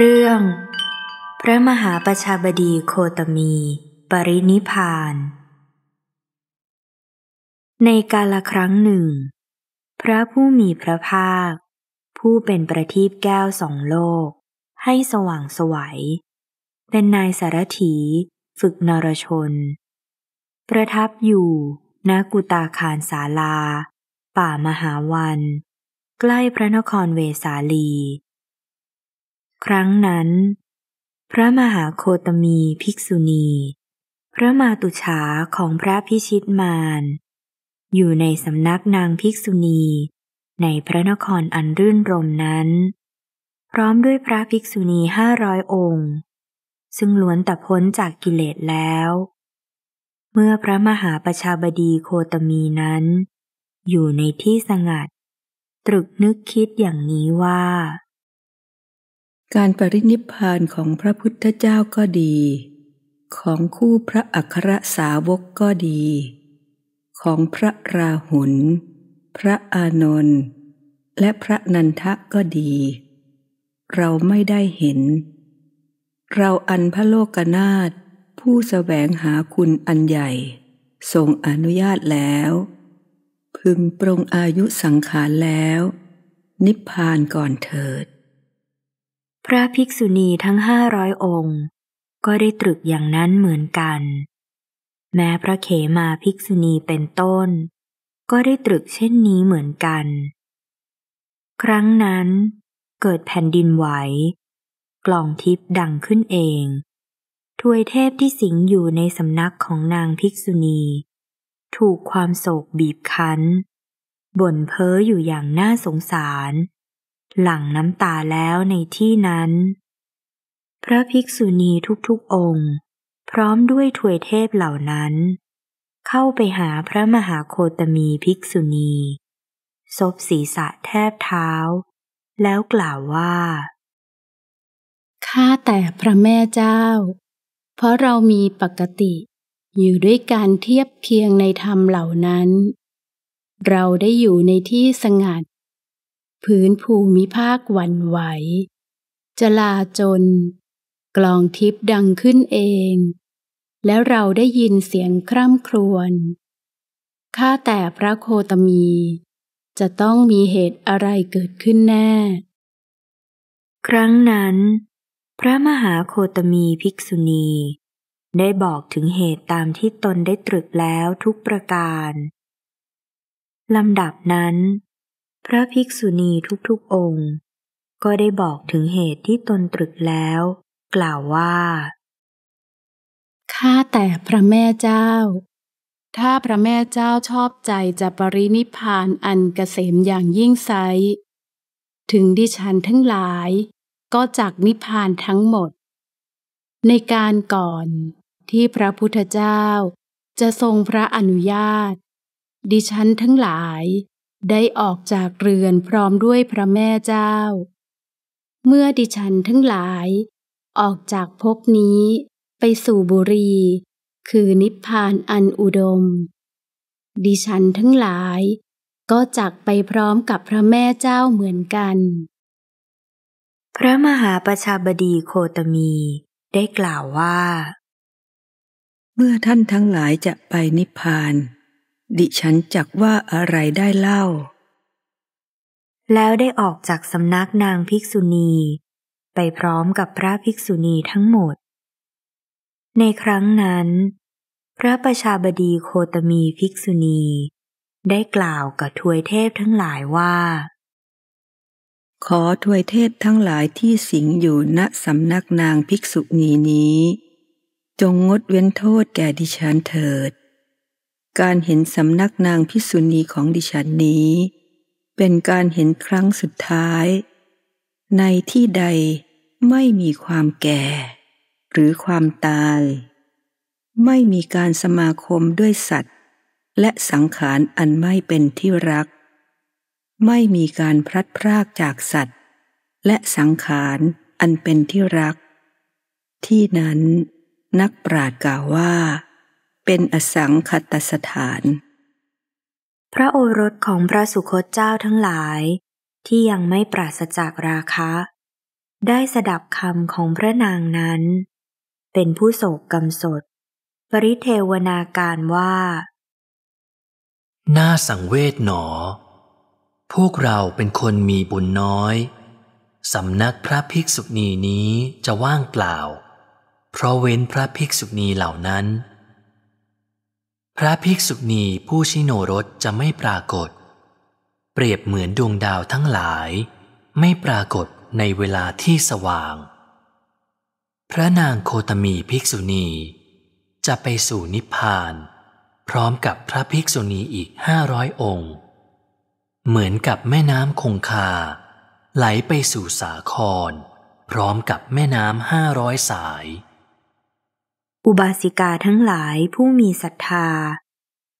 เรื่อง พระมหาประชาบดีโคตมี ปรินิพาน ในกาลครั้งหนึ่ง พระผู้มีพระภาค ผู้เป็นประทีปแก้วสองโลก ให้สว่างสวยัยเป็นนายสารถีฝึกนรชน ประทับอยู่ณกุตาคารสาลา ป่ามหาวัน ใกล้พระนครเวสาลีครั้งนั้น พระมหาโคตมีภิกษุณี พระมาตุฉาของพระพิชิตมารอยู่ในสำนักนางภิกษุณีในพระนครอันรื่นรมนั้น พร้อมด้วยพระภิกษุณีห้าร้อยองค์ ซึ่งล้วนแต่พ้นจากกิเลสแล้ว เมื่อพระมหาประชาบดีโคตมีนั้น อยู่ในที่สงัด ตรึกนึกคิดอย่างนี้ว่าการปรินิพพานของพระพุทธเจ้าก็ดี ของคู่พระอัครสาวกก็ดี ของพระราหุลพระอานนท์และพระนันทะก็ดี เราไม่ได้เห็น เราอันพระโลกนาถผู้สแสวงหาคุณอันใหญ่ ทรงอนุญาตแล้ว พึงปรงอายุสังขารแล้ว นิพพานก่อนเถิดพระภิกษุณีทั้งห้าร้อยองค์ ก็ได้ตรึกอย่างนั้นเหมือนกัน แม้พระเขมาภิกษุณีเป็นต้น ก็ได้ตรึกเช่นนี้เหมือนกัน ครั้งนั้นเกิดแผ่นดินไหว กล่องทิพย์ดังขึ้นเองทวยเทพที่สิงอยู่ในสำนักของนางภิกษุณี ถูกความโศกบีบคั้น บ่นเพ้ออยู่อย่างน่าสงสารหลั่งน้ำตาแล้วในที่นั้น พระภิกษุณีทุกๆองค์ พร้อมด้วยถวยเทพเหล่านั้น เข้าไปหาพระมหาโคตมีภิกษุณีซบศีรษะแทบเท้า แล้วกล่าวว่า ข้าแต่พระแม่เจ้า เพราะเรามีปกติอยู่ด้วยการเทียบเคียงในธรรมเหล่านั้น เราได้อยู่ในที่สงัดพื้นภูมิภาควันไหวจะลาจน กลองทิพดังขึ้นเอง แล้วเราได้ยินเสียงคร่ำครวญข้าแต่พระโคตมีจะต้องมีเหตุอะไรเกิดขึ้นแน่ ครั้งนั้น พระมหาโคตมีภิกษุณีได้บอกถึงเหตุตามที่ตนได้ตรึกแล้วทุกประการลำดับนั้นพระภิกษุณีทุกๆองค์ ก็ได้บอกถึงเหตุที่ตนตรึกแล้ว กล่าวว่า ข้าแต่พระแม่เจ้า ถ้าพระแม่เจ้าชอบใจจะปรินิพานอันกเกษมอย่างยิ่งไซ ถึงดิฉันทั้งหลายก็จากนิพานทั้งหมด ในการก่อนที่พระพุทธเจ้าจะทรงพระอนุญาต ดิฉันทั้งหลายได้ออกจากเรือนพร้อมด้วยพระแม่เจ้า เมื่อดิฉันทั้งหลาย ออกจากภพนี้ไปสู่บุรี คือนิพพานอันอุดม ดิฉันทั้งหลายก็จักไปพร้อมกับพระแม่เจ้าเหมือนกัน พระมหาประชาบดีโคตมีได้กล่าวว่า เมื่อท่านทั้งหลายจะไปนิพพานดิฉันจักว่าอะไรได้เล่า แล้วได้ออกจากสำนักนางภิกษุณีไปพร้อมกับพระภิกษุณีทั้งหมด ในครั้งนั้น พระประชาบดีโคตมีภิกษุณีได้กล่าวกับทวยเทพทั้งหลายว่า ขอทวยเทพทั้งหลายที่สิงอยู่ณสำนักนางภิกษุณีนี้จงงดเว้นโทษแก่ดิฉันเถิดการเห็นสำนักนางพิสุณีของดิฉันนี้ เป็นการเห็นครั้งสุดท้าย ในที่ใดไม่มีความแก่หรือความตาย ไม่มีการสมาคมด้วยสัตว์ และสังขารอันไม่เป็นที่รัก ไม่มีการพลัดพรากจากสัตว์ และสังขารอันเป็นที่รัก ที่นั้นนักปราชญ์กล่าวว่าเป็นอสังคตสถาน พระโอรสของพระสุคตเจ้าทั้งหลายที่ยังไม่ปราศจากราคะ ได้สดับคำของพระนางนั้น เป็นผู้โศกกำสด ปริเทวนาการว่า น่าสังเวชหนอ พวกเราเป็นคนมีบุญน้อยสำนักพระภิกษุณีนี้จะว่างเปล่าเพราะเว้นพระภิกษุณีเหล่านั้นพระภิกษุณีผู้ชิโนรสจะไม่ปรากฏ เปรียบเหมือนดวงดาวทั้งหลายไม่ปรากฏในเวลาที่สว่าง พระนางโคตมีภิกษุณี จะไปสู่นิพพาน พร้อมกับพระภิกษุณีอีกห้าร้อยองค์ เหมือนกับแม่น้ำคงคา ไหลไปสู่สาคร พร้อมกับแม่น้ำห้าร้อยสายอุบาสิกาทั้งหลายผู้มีศรัทธา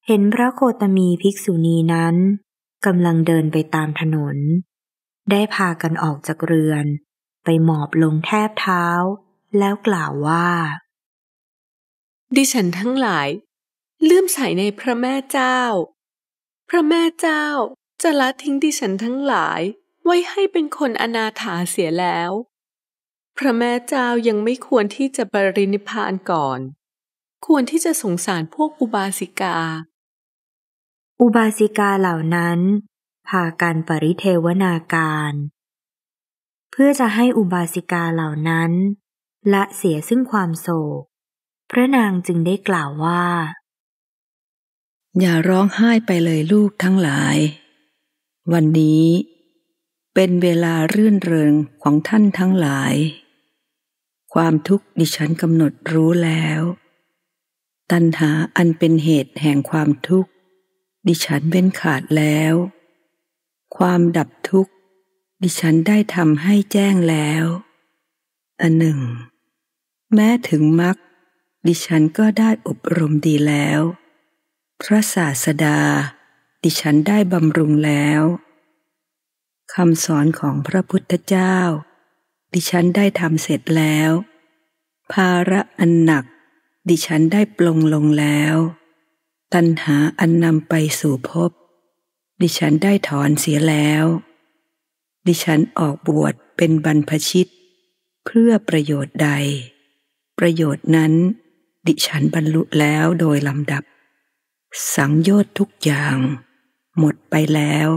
เห็นพระโคตมีภิกษุณีนั้นกำลังเดินไปตามถนน ได้พากันออกจากเรือนไปหมอบลงแทบเท้า แล้วกล่าวว่า ดิฉันทั้งหลายเลื่อมใสในพระแม่เจ้า พระแม่เจ้าจะละทิ้งดิฉันทั้งหลายไว้ให้เป็นคนอนาถาเสียแล้วพระแม่เจ้ายังไม่ควรที่จะปรินิพานก่อน ควรที่จะสงสารพวกอุบาสิกา อุบาสิกาเหล่านั้นพากันปริเทวนาการ เพื่อจะให้อุบาสิกาเหล่านั้น ละเสียซึ่งความโศก พระนางจึงได้กล่าวว่า อย่าร้องไห้ไปเลยลูกทั้งหลาย วันนี้เป็นเวลารื่นเริงของท่านทั้งหลายความทุกข์ดิฉันกำหนดรู้แล้ว ตัณหาอันเป็นเหตุแห่งความทุกข์ ดิฉันเว้นขาดแล้ว ความดับทุกข์ดิฉันได้ทำให้แจ้งแล้ว อันหนึ่ง แม้ถึงมรรคดิฉันก็ได้อบรมดีแล้ว พระศาสดา ดิฉันได้บำรุงแล้วคำสอนของพระพุทธเจ้าดิฉันได้ทำเสร็จแล้ว ภาระอันหนัก ดิฉันได้ปลงลงแล้ว ตัณหาอันนำไปสู่พบดิฉันได้ถอนเสียแล้ว ดิฉันออกบวชเป็นบรรพชิตเพื่อประโยชน์ใด ประโยชน์นั้น ดิฉันบรรลุแล้วโดยลำดับ สังโยชน์ทุกอย่าง หมดไปแล้ว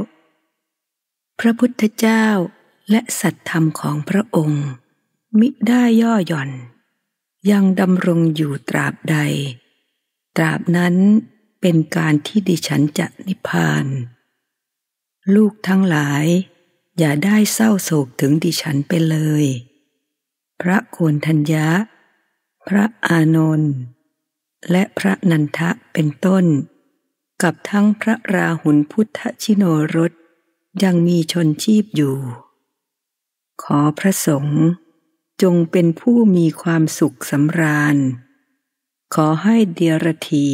พระพุทธเจ้าและสัตธรรมของพระองค์ มิได้ย่อหย่อน ยังดำรงอยู่ตราบใด ตราบนั้นเป็นการที่ดิฉันจะนิพพาน ลูกทั้งหลาย อย่าได้เศร้าโศกถึงดิฉันไปเลย พระโกนทัญญะ พระอานนท์และพระนันทะเป็นต้น กับทั้งพระราหุลพุทธชิโนรสยังมีชนชีพอยู่ขอพระสงฆ์จงเป็นผู้มีความสุขสำราญ ขอให้เดียรถี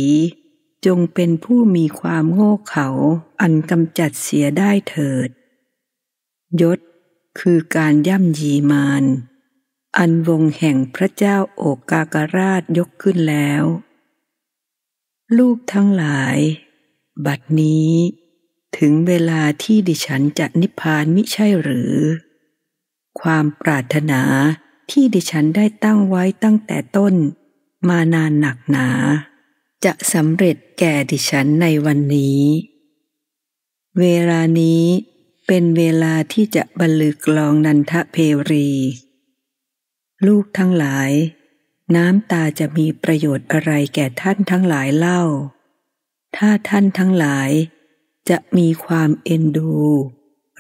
จงเป็นผู้มีความโง่เขลาอันกำจัดเสียได้เถิด ยศคือการย่ำยีมานอันวงแห่งพระเจ้าโอกากราชยกขึ้นแล้ว ลูกทั้งหลาย บัดนี้ ถึงเวลาที่ดิฉันจะนิพพานมิใช่หรือความปรารถนาที่ดิฉันได้ตั้งไว้ตั้งแต่ต้นมานานหนักหนา จะสำเร็จแก่ดิฉันในวันนี้ เวลานี้เป็นเวลาที่จะบรรลืกลองนันทเพรี ลูกทั้งหลายน้ำตาจะมีประโยชน์อะไรแก่ท่านทั้งหลายเล่า ถ้าท่านทั้งหลายจะมีความเอ็นดู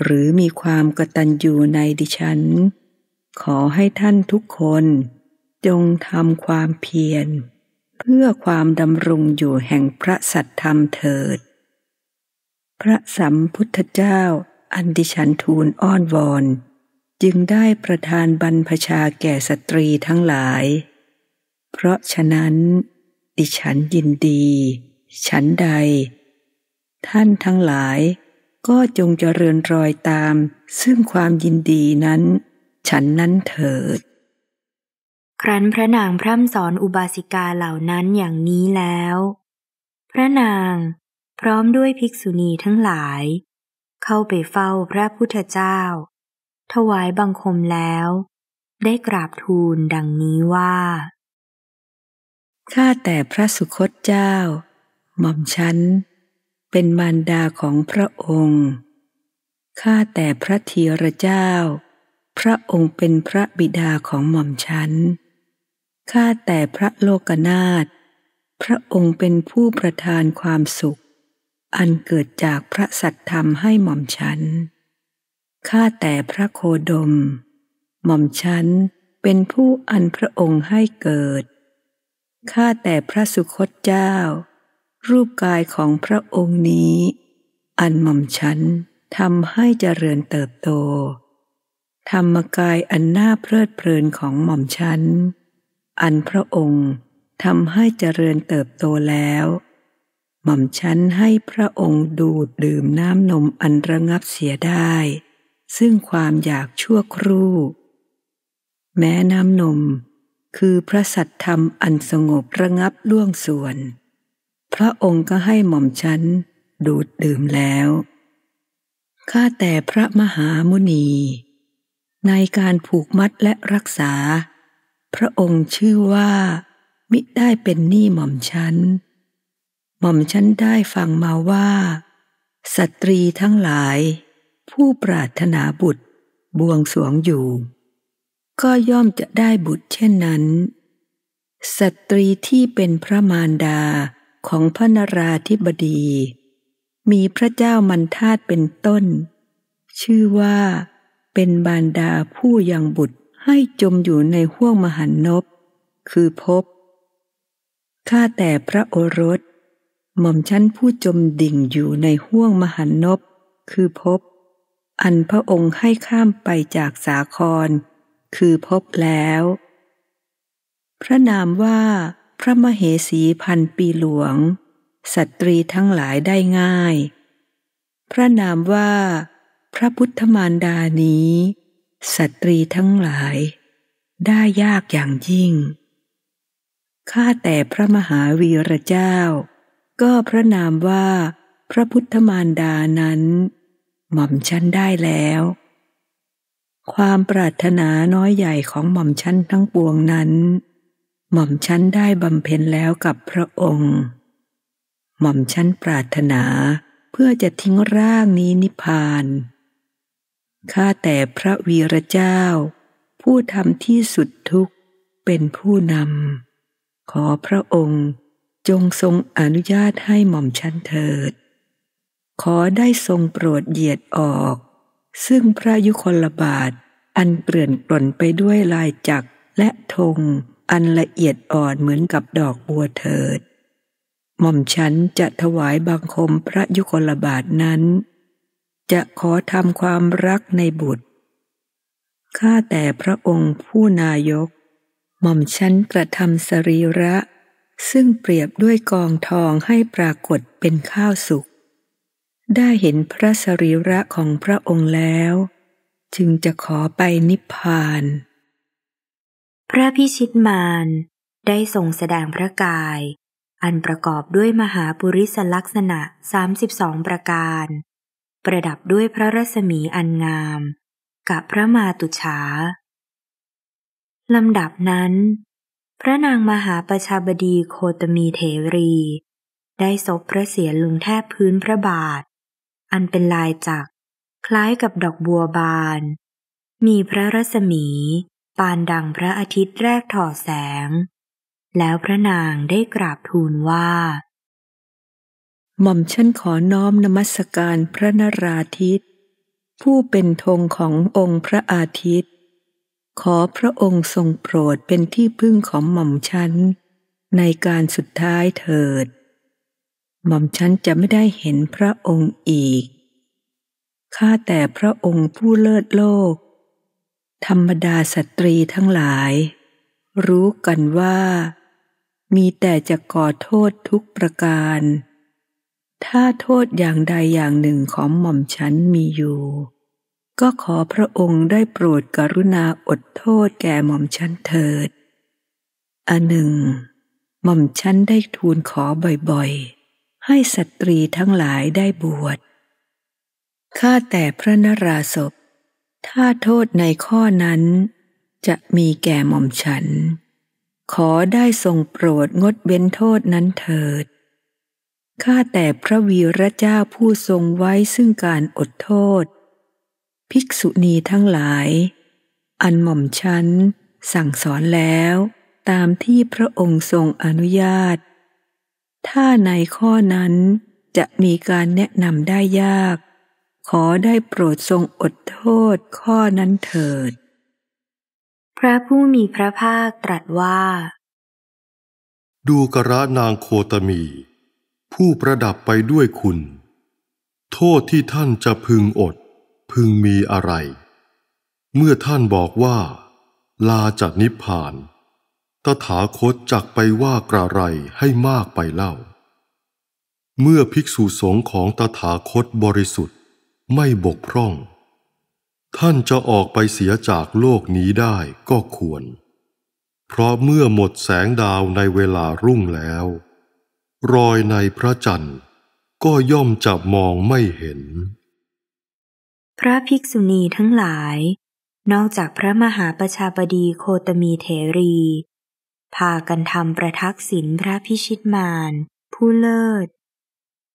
หรือมีความกตัญญูในดิฉัน ขอให้ท่านทุกคน จงทำความเพียร เพื่อความดำรงอยู่แห่งพระสัตธรรมเถิด พระสัมพุทธเจ้าอันดิฉันทูลอ้อนวอนจึงได้ประทานบรรพชาแก่สตรีทั้งหลาย เพราะฉะนั้น ดิฉันยินดี ฉันใด ท่านทั้งหลายก็จงเจริญรอยตามซึ่งความยินดีนั้น ฉันนั้นเถิด ครั้นพระนางพร่ำสอนอุบาสิกาเหล่านั้นอย่างนี้แล้ว พระนางพร้อมด้วยภิกษุณีทั้งหลาย เข้าไปเฝ้าพระพุทธเจ้า ถวายบังคมแล้ว ได้กราบทูลดังนี้ว่า ข้าแต่พระสุคตเจ้าหม่อมฉันเป็นมารดาของพระองค์ ข้าแต่พระเีรเจ้า พระองค์เป็นพระบิดาของหม่อมฉัน ข้าแต่พระโลกนาถ พระองค์เป็นผู้ประทานความสุข อันเกิดจากพระสัตธรรมให้หม่อมฉัน ข้าแต่พระโคดม หม่อมฉันเป็นผู้อันพระองค์ให้เกิด ข้าแต่พระสุคตเจ้ารูปกายของพระองค์นี้ อันหม่อมฉันทำให้เจริญเติบโตธรรมกายอันน่าเพลิดเพลินของหม่อมฉันอันพระองค์ทำให้เจริญเติบโตแล้วหม่อมฉันให้พระองค์ดูดดื่มน้ำนมอันระงับเสียได้ ซึ่งความอยากชั่วครู่ แม้น้ำนมคือพระสัตธรรมอันสงบระงับล่วงส่วนพระองค์ก็ให้หม่อมฉันดูดดื่มแล้ว ข้าแต่พระมหามุนี ในการผูกมัดและรักษา พระองค์ชื่อว่า มิได้เป็นหนี้หม่อมฉัน หม่อมฉันได้ฟังมาว่าสตรีทั้งหลาย ผู้ปรารถนาบุตรบวงสวงอยู่ ก็ย่อมจะได้บุตรเช่นนั้นสตรีที่เป็นพระมารดาของพระนราธิบดี มีพระเจ้ามันทาตเป็นต้น ชื่อว่าเป็นบานดาผู้ยังบุตรให้จมอยู่ในห้วงมหันนบคือพบข้าแต่พระโอรสหม่อมชั้นผู้จมดิ่งอยู่ในห้วงมหันนบคือพบ อันพระองค์ให้ข้ามไปจากสาคร คือพบแล้ว พระนามว่าพระมเหสีพันปีหลวงสตรีทั้งหลายได้ง่าย พระนามว่า พระพุทธมารดานี้สตรีทั้งหลาย ได้ยากอย่างยิ่ง ข้าแต่พระมหาวีระเจ้า ก็พระนามว่าพระพุทธมารดานั้น หม่อมชั้นได้แล้ว ความปรารถนาน้อยใหญ่ของหม่อมชั้นทั้งปวงนั้นหม่อมชั้นได้บำเพ็ญแล้วกับพระองค์ หม่อมชั้นปรารถนาเพื่อจะทิ้งร่างนี้นิพพาน ข้าแต่พระวีรเจ้า ผู้ทำที่สุดทุกข์ เป็นผู้นำ ขอพระองค์จงทรงอนุญาตให้หม่อมชั้นเถิด ขอได้ทรงโปรดเหยียดออก ซึ่งพระยุคลบาทอันเปลื่อนกล่นไปด้วยลายจักรและธงอันละเอียดอ่อนเหมือนกับดอกบัวเถิด หม่อมฉันจะถวายบังคมพระยุคลบาทนั้น จะขอทำความรักในบุตรข้าแต่พระองค์ผู้นายกหม่อมฉันกระทำสรีระ ซึ่งเปรียบด้วยกองทองให้ปรากฏเป็นข้าวสุกได้เห็นพระสรีระของพระองค์แล้ว จึงจะขอไปนิพพานพระพิชิตมาร ได้ทรงแสดงพระกาย อันประกอบด้วยมหาปุริสลักษณะ 32 ประการประดับด้วยพระรัศมีอันงาม กับพระมาตุฉาลำดับนั้น พระนางมหาประชาบดีโคตมีเทรี ได้ศพพระเสียรลงแทบพื้นพระบาท อันเป็นลายจักคล้ายกับดอกบัวบานมีพระรัศมีปานดังพระอาทิตย์แรกถอดแสง แล้วพระนางได้กราบทูลว่าหม่อมฉันขอน้อมนมัสการพระนราธิตผู้เป็นธงขององค์พระอาทิตย์ ขอพระองค์ทรงโปรดเป็นที่พึ่งของหม่อมฉันในการสุดท้ายเถิดหม่อมฉันจะไม่ได้เห็นพระองค์อีก ข้าแต่พระองค์ผู้เลิศโลกธรรมดาสตรีทั้งหลาย รู้กันว่ามีแต่จะก่อโทษทุกประการ ถ้าโทษอย่างใดอย่างหนึ่งของหม่อมฉันมีอยู่ ก็ขอพระองค์ได้โปรดกรุณาอดโทษแก่หม่อมฉันเถิดอันหนึ่งหม่อมฉันได้ทูลขอบ่อยๆ ให้สตรีทั้งหลายได้บวชข้าแต่พระนราศพถ้าโทษในข้อนั้นจะมีแก่หม่อมฉัน ขอได้ทรงโปรดงดเว้นโทษนั้นเถิด ข้าแต่พระวีระเจ้าผู้ทรงไว้ซึ่งการอดโทษ ภิกษุณีทั้งหลาย อันหม่อมฉันสั่งสอนแล้วตามที่พระองค์ทรงอนุญาต ถ้าในข้อนั้นจะมีการแนะนำได้ยากขอได้โปรดทรงอดโทษข้อนั้นเถิด พระผู้มีพระภาคตรัสว่า ดูกระนางโคตมี ผู้ประดับไปด้วยคุณ โทษที่ท่านจะพึงอด พึงมีอะไร เมื่อท่านบอกว่า ลาจากนิพพาน ตถาคตจักไปว่ากระไรให้มากไปเล่า เมื่อภิกษุสงฆ์ของตถาคตบริสุทธไม่บกพร่อง ท่านจะออกไปเสียจากโลกนี้ได้ก็ควร เพราะเมื่อหมดแสงดาวในเวลารุ่งแล้ว รอยในพระจันทร์ก็ย่อมจับมองไม่เห็น พระภิกษุณีทั้งหลาย นอกจากพระมหาประชาบดีโคตมีเถรี พากันทำประทักษิณพระพิชิตมารผู้เลิศ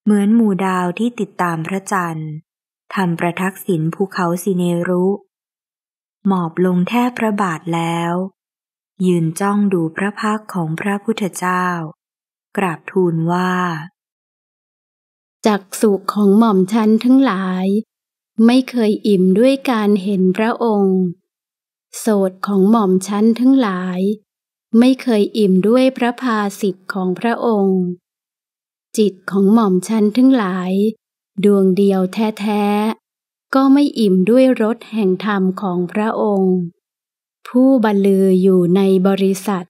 เหมือนหมู่ดาวที่ติดตามพระจันทร์ทำประทักษิณภูเขาสิเนรุ หมอบลงแทบพระบาทแล้ว ยืนจ้องดูพระพักของพระพุทธเจ้า กราบทูลว่า จักสุขของหม่อมชันทั้งหลาย ไม่เคยอิ่มด้วยการเห็นพระองค์ โสดของหม่อมชันทั้งหลาย ไม่เคยอิ่มด้วยพระพาสิทธิ์ของพระองค์ จิตของหม่อมชันทั้งหลายดวงเดียวแท้ ๆ ก็ไม่อิ่มด้วยรสแห่งธรรมของพระองค์ ผู้บรรลืออยู่ในบริษัท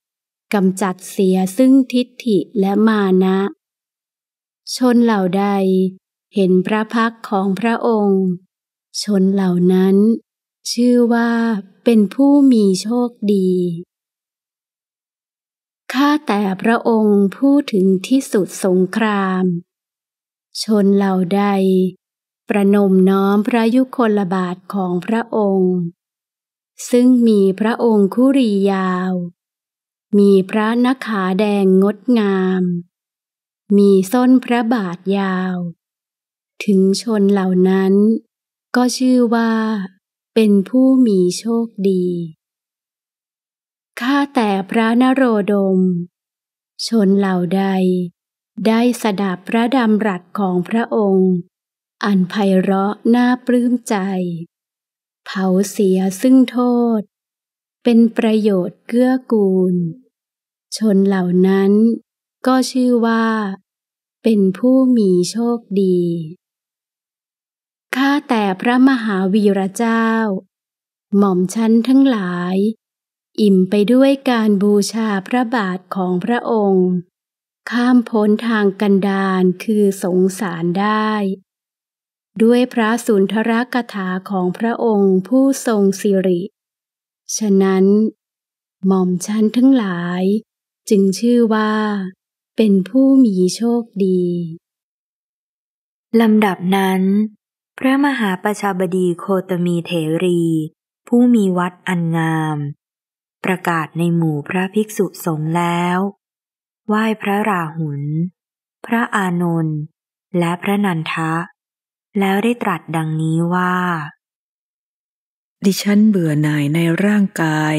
กำจัดเสียซึ่งทิฏฐิและมานะ ชนเหล่าใดเห็นพระพักของพระองค์ ชนเหล่านั้นชื่อว่าเป็นผู้มีโชคดี ข้าแต่พระองค์ผู้ถึงที่สุดสงครามชนเหล่าใด ประนมน้อมพระยุคลบาทของพระองค์ ซึ่งมีพระองค์คุรียาว มีพระนขาแดงงดงาม มีส้นพระบาทยาว ถึงชนเหล่านั้น ก็ชื่อว่าเป็นผู้มีโชคดี ข้าแต่พระนโรดม ชนเหล่าใดได้สดับพระดำรัสของพระองค์ อันไพเราะน่าปลื้มใจ เผาเสียซึ่งโทษ เป็นประโยชน์เกื้อกูล ชนเหล่านั้นก็ชื่อว่า เป็นผู้มีโชคดี ข้าแต่พระมหาวีระเจ้า หม่อมชั้นทั้งหลาย อิ่มไปด้วยการบูชาพระบาทของพระองค์ข้ามพ้นทางกันดารคือสงสารได้ ด้วยพระสุนทรกถาของพระองค์ผู้ทรงสิริ ฉะนั้น หม่อมชันทั้งหลายจึงชื่อว่าเป็นผู้มีโชคดี ลำดับนั้น พระมหาประชาบดีโคตมีเถรี ผู้มีวัดอันงาม ประกาศในหมู่พระภิกษุสงฆ์แล้วไหว้พระราหุลพระอานนท์และพระนันทะ แล้วได้ตรัสดังนี้ว่า ดิฉันเบื่อหน่ายในร่างกาย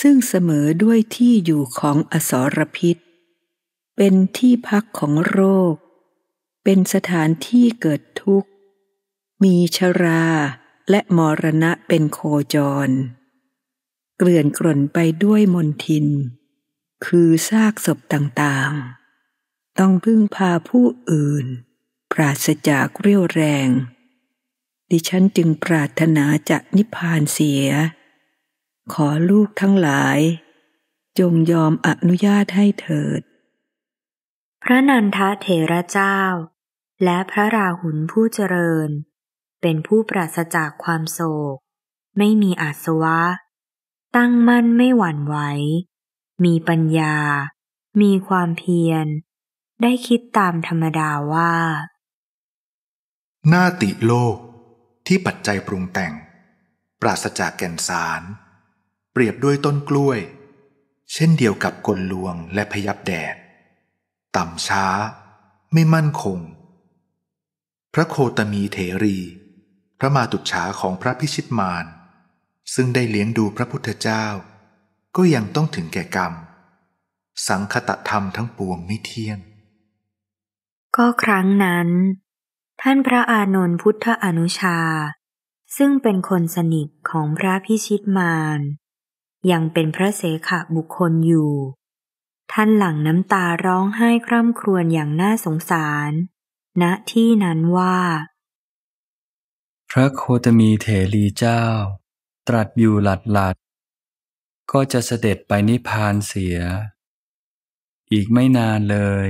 ซึ่งเสมอด้วยที่อยู่ของอสรพิษ เป็นที่พักของโรค เป็นสถานที่เกิดทุกข์ มีชราและมรณะเป็นโคจร เกลื่อนกล่นไปด้วยมนทินคือซากศพต่างๆ ต้องพึ่งพาผู้อื่น ปราศจากเรี่ยวแรง ดิฉันจึงปรารถนาจะนิพพานเสีย ขอลูกทั้งหลาย จงยอมอนุญาตให้เถิด พระนันทเถระเจ้า และพระราหุลผู้เจริญ เป็นผู้ปราศจากความโศก ไม่มีอาสวะ ตั้งมั่นไม่หวั่นไหวมีปัญญา มีความเพียร ได้คิดตามธรรมดาว่า หน้าติโลกที่ปัจจัยปรุงแต่ง ปราศจากแก่นสาร เปรียบด้วยต้นกล้วย เช่นเดียวกับกลลวงและพยับแดด ต่ำช้า ไม่มั่นคง พระโคตมีเถรี พระมาตุฉาของพระพิชิตมาร ซึ่งได้เลี้ยงดูพระพุทธเจ้าก็ยังต้องถึงแก่กรรม สังคตธรรมทั้งปวงไม่เที่ยงก็ครั้งนั้นท่านพระอานนท์พุทธอนุชา ซึ่งเป็นคนสนิทของพระพิชิตมารยังเป็นพระเสขะบุคคลอยู่ ท่านหลั่งน้ำตาร้องไห้คร่ำครวญอย่างน่าสงสาร ณที่นั้นว่า พระโคตมีเถรีเจ้า ตรัสอยู่หลัดหลัดก็จะเสด็จไปนิพพานเสีย อีกไม่นานเลย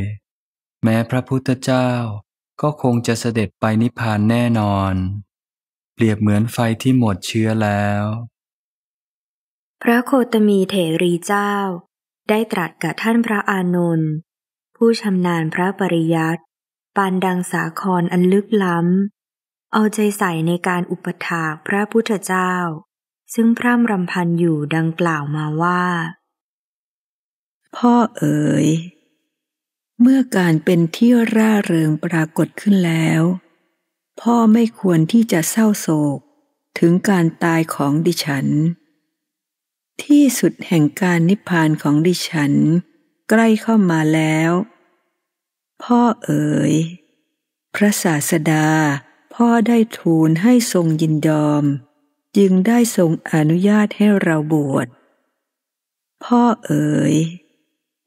แม้พระพุทธเจ้าก็คงจะเสด็จไปนิพพานแน่นอน เปรียบเหมือนไฟที่หมดเชื้อแล้ว พระโคตมีเถรีเจ้าได้ตรัสกับ ท่านพระอานนท์ผู้ชำนาญพระปริยัติปานดังสาครอันลึกล้ำเอาใจใส่ในการอุปถากพระพุทธเจ้าซึ่งพร่ำรำพันอยู่ดังกล่าวมาว่า พ่อเอ๋ยเมื่อการเป็นที่ร่าเริงปรากฏขึ้นแล้ว พ่อไม่ควรที่จะเศร้าโศกถึงการตายของดิฉัน ที่สุดแห่งการนิพพานของดิฉัน ใกล้เข้ามาแล้ว พ่อเอ๋ยพระศาสดาพ่อได้ทูลให้ทรงยินยอมจึงได้ทรงอนุญาตให้เราบวชพ่อเอ๋ย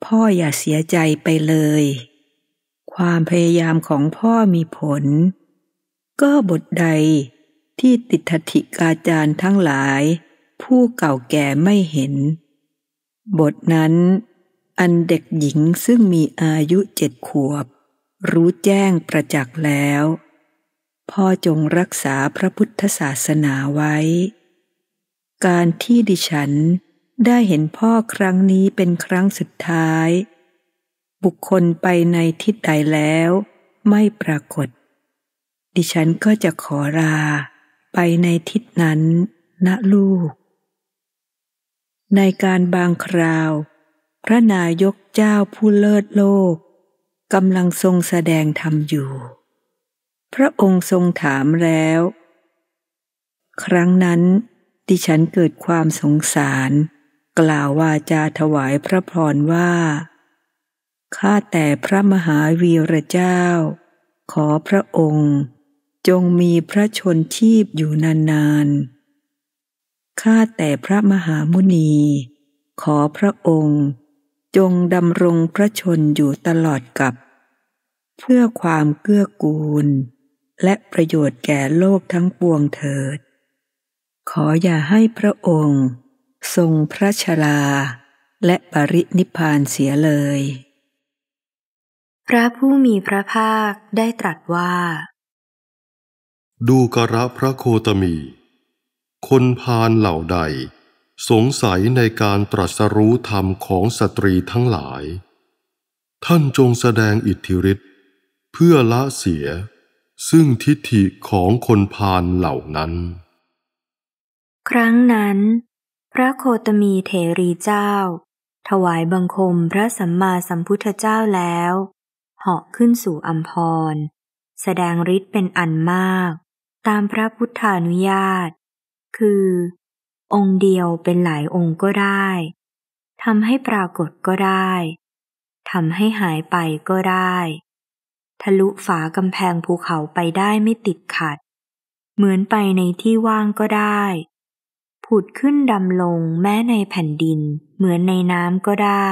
พ่ออย่าเสียใจไปเลย ความพยายามของพ่อมีผล ก็บทใดที่ติทธิกาจารย์ทั้งหลาย ผู้เก่าแก่ไม่เห็น บทนั้นอันเด็กหญิงซึ่งมีอายุเจ็ดขวบ รู้แจ้งประจักษ์แล้วพ่อจงรักษาพระพุทธศาสนาไว้ การที่ดิฉันได้เห็นพ่อครั้งนี้เป็นครั้งสุดท้าย บุคคลไปในทิศใดแล้วไม่ปรากฏ ดิฉันก็จะขอลาไปในทิศนั้นนะลูก ในการบางคราว พระนายกเจ้าผู้เลิศโลกกำลังทรงแสดงธรรมอยู่พระองค์ทรงถามแล้ว ครั้งนั้นดิฉันเกิดความสงสาร กล่าววาจาถวายพระพรว่า ข้าแต่พระมหาวีระเจ้า ขอพระองค์ จงมีพระชนชีพอยู่นานๆข้าแต่พระมหามุนี ขอพระองค์จงดำรงพระชนอยู่ตลอดกับเพื่อความเกื้อกูลและประโยชน์แก่โลกทั้งปวงเถิด ขออย่าให้พระองค์ ทรงพระชราและปรินิพานเสียเลย พระผู้มีพระภาคได้ตรัสว่า ดูกระพระโคตมี คนพานเหล่าใด สงสัยในการตรัสรู้ธรรมของสตรีทั้งหลาย ท่านจงแสดงอิทธิฤทธิ์เพื่อละเสียซึ่งทิฏฐิของคนพาลเหล่านั้น ครั้งนั้น พระโคตมีเถรีเจ้า ถวายบังคมพระสัมมาสัมพุทธเจ้าแล้วเหาะขึ้นสู่อัมพร แสดงฤทธิ์เป็นอันมาก ตามพระพุทธานุญาต คือ องค์เดียวเป็นหลายองค์ก็ได้ทำให้ปรากฏก็ได้ทำให้หายไปก็ได้ทะลุฝากำแพงภูเขาไปได้ไม่ติดขัด เหมือนไปในที่ว่างก็ได้ ผุดขึ้นดำลงแม้ในแผ่นดินเหมือนในน้ำก็ได้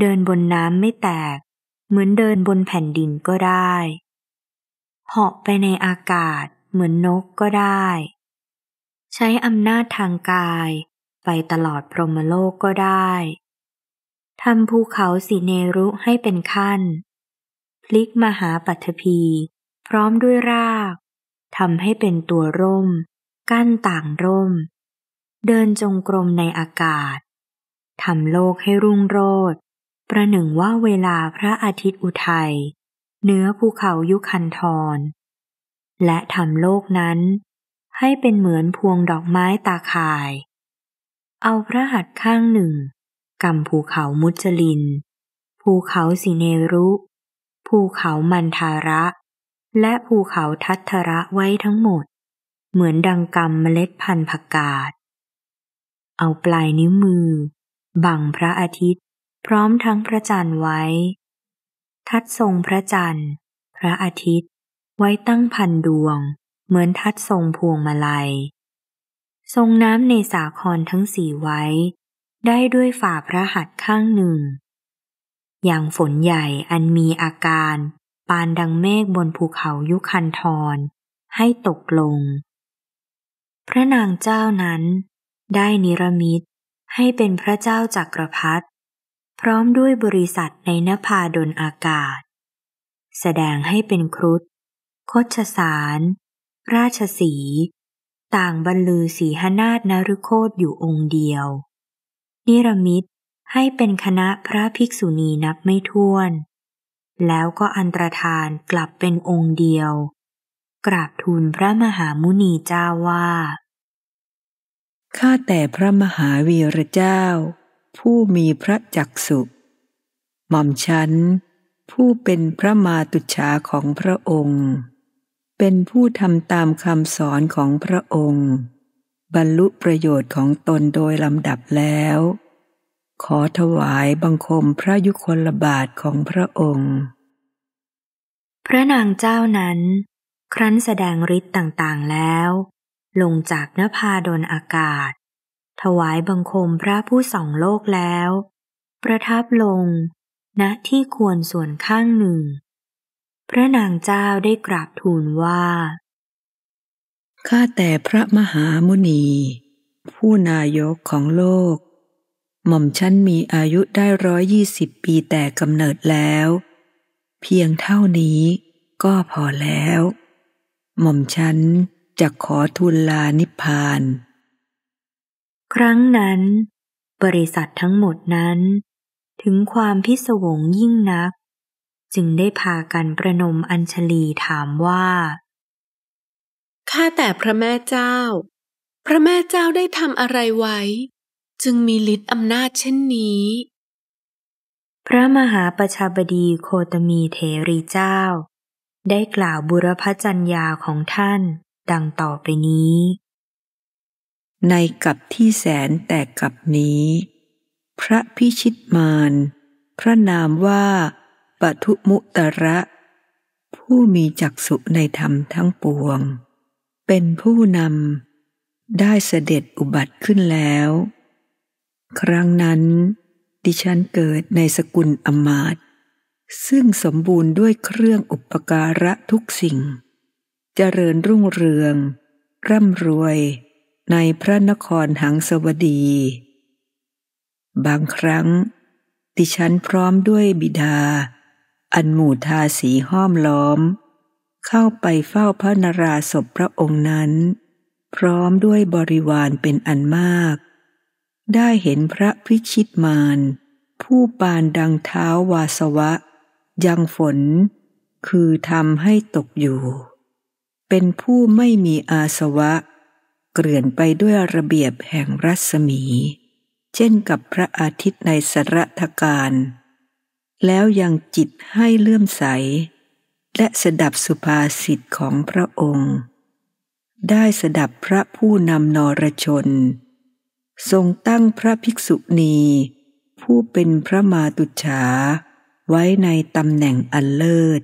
เดินบนน้ำไม่แตก เหมือนเดินบนแผ่นดินก็ได้เหาะไปในอากาศเหมือนนกก็ได้ ใช้อำนาจทางกาย ไปตลอดพรหมโลกก็ได้ทำภูเขาสิเนรุให้เป็นขั้นพลิกมหาปัทภีพร้อมด้วยรากทำให้เป็นตัวร่ม กั้นต่างร่ม เดินจงกรมในอากาศทำโลกให้รุ่งโรจน์ประหนึ่งว่าเวลาพระอาทิตย์อุทัยเนื้อภูเขายุคันธรและทำโลกนั้นให้เป็นเหมือนพวงดอกไม้ตาข่าย เอาพระหัตถ์ข้างหนึ่งกำภูเขามุจลินภูเขาสิเนรุภูเขามันทาระ และภูเขาทัทธระไว้ทั้งหมด เหมือนดังกรรมเมล็ดพันธุ์ผักกาดเอาปลายนิ้วมือ บังพระอาทิตย์ พร้อมทั้งพระจันทร์ไว้ ทัดทรงพระจันทร์ พระอาทิตย์ไว้ตั้งพันดวง เหมือนทัดทรงพวงมาลัย ทรงน้ำในสาครทั้งสี่ไว้ ได้ด้วยฝ่าพระหัตถ์ข้างหนึ่งอย่างฝนใหญ่อันมีอาการ ปานดังเมฆบนภูเขายุคันธรให้ตกลง พระนางเจ้านั้น ได้นิรมิตให้เป็นพระเจ้าจักรพรรดิพร้อมด้วยบริษัทในนภาดลอากาศ แสดงให้เป็นครุฑโคชสาร ราชสี ต่างบรรลือสีหนาฏนรุโคตอยู่องค์เดียว นิรมิตให้เป็นคณะพระภิกษุณีนับไม่ถ้วน แล้วก็อันตรธานกลับเป็นองค์เดียว กราบทูลพระมหามุนีเจ้าว่า ข้าแต่พระมหาวีรเจ้า ผู้มีพระจักสุหม่อมฉันผู้เป็นพระมาตุฉาของพระองค์ เป็นผู้ทำตามคำสอนของพระองค์ บรรลุประโยชน์ของตนโดยลำดับแล้วขอถวายบังคมพระยุคลบาทของพระองค์ พระนางเจ้านั้น ครั้นแสดงฤทธิ์ต่างๆแล้ว ลงจากนภาดนอากาศ ถวายบังคมพระผู้สองโลกแล้ว ประทับลงณที่ควรส่วนข้างหนึ่ง พระนางเจ้าได้กราบทูลว่าข้าแต่พระมหามุนี ผู้นายกของโลกหม่อมชั้นมีอายุได้ร้อยยี่สิบปีแต่กำเนิดแล้ว เพียงเท่านี้ก็พอแล้วหม่อมชั้นจะขอทูลลา นิพพาน ครั้งนั้นบริษัททั้งหมดนั้น ถึงความพิศวงยิ่งนัก จึงได้พากันประนมอัญชลีถามว่า ข้าแต่พระแม่เจ้า พระแม่เจ้าได้ทำอะไรไว้จึงมีฤทธิ์อำนาจเช่นนี้ พระมหาประชาบดีโคตมีเทรีเจ้า ได้กล่าวบุรพจัญญาของท่าน ดังต่อไปนี้ ในกับที่แสนแต่กับนี้ พระพิชิตมาร พระนามว่าปทุมุตระ ผู้มีจักสุในธรรมทั้งปวง เป็นผู้นำได้เสด็จอุบัติขึ้นแล้วครั้งนั้น ดิฉันเกิดในสกุลอมาตซึ่งสมบูรณ์ด้วยเครื่องอุปการะทุกสิ่ง เจริญรุ่งเรือง ร่ำรวยในพระนครหังสวดี บางครั้ง ดิฉันพร้อมด้วยบิดา อันหมู่ทาสีห้อมล้อม เข้าไปเฝ้าพระนราศพพระองค์นั้น พร้อมด้วยบริวารเป็นอันมากได้เห็นพระพิชิตมาร ผู้ปานดังเท้าวาสวะ ยังฝน คือทำให้ตกอยู่ เป็นผู้ไม่มีอาสวะ เกลื่อนไปด้วยระเบียบแห่งรัศมี เช่นกับพระอาทิตย์ในสรัทการ แล้วยังจิตให้เลื่อมใส และสดับสุภาษิตของพระองค์ ได้สดับพระผู้นำนรชนทรงตั้งพระภิกษุณีผู้เป็นพระมาตุฉาไว้ในตำแหน่งอันเลิศ